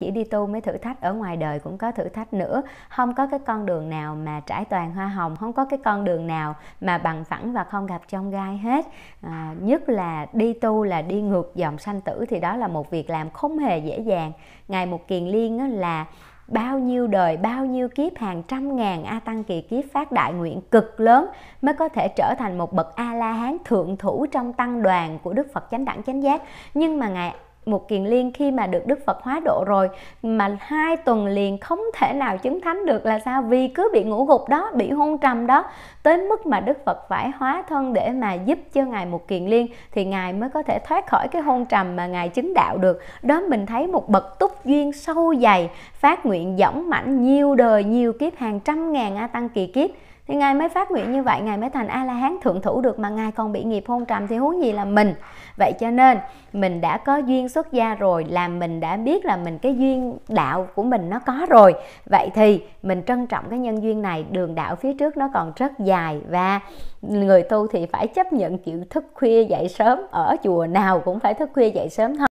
chỉ đi tu mới thử thách ở ngoài đời cũng có thử thách nữa không có cái con đường nào mà trải toàn hoa hồng không có cái con đường nào mà bằng phẳng và không gặp trong gai hết à, nhất là đi tu là đi ngược dòng sanh tử thì đó là một việc làm không hề dễ dàng ngày một kiền liên là bao nhiêu đời bao nhiêu kiếp hàng trăm ngàn a tăng kỳ kiếp phát đại nguyện cực lớn mới có thể trở thành một bậc a la hán thượng thủ trong tăng đoàn của đức phật chánh đẳng chánh giác nhưng mà ngài một kiền liên khi mà được đức phật hóa độ rồi mà hai tuần liền không thể nào chứng thánh được là sao vì cứ bị ngủ gục đó bị hôn trầm đó tới mức mà đức phật phải hóa thân để mà giúp cho ngài một kiền liên thì ngài mới có thể thoát khỏi cái hôn trầm mà ngài chứng đạo được đó mình thấy một bậc túc duyên sâu dày phát nguyện dõng mãnh nhiều đời nhiều kiếp hàng trăm ngàn a tăng kỳ kiếp thì ngài mới phát nguyện như vậy ngài mới thành a la hán thượng thủ được mà ngài còn bị nghiệp hôn trầm thì huống gì là mình vậy cho nên mình đã có duyên xuất gia rồi là mình đã biết là mình cái duyên đạo của mình nó có rồi vậy thì mình trân trọng cái nhân duyên này đường đạo phía trước nó còn rất dài và người tu thì phải chấp nhận chịu thức khuya dậy sớm ở chùa nào cũng phải thức khuya dậy sớm thôi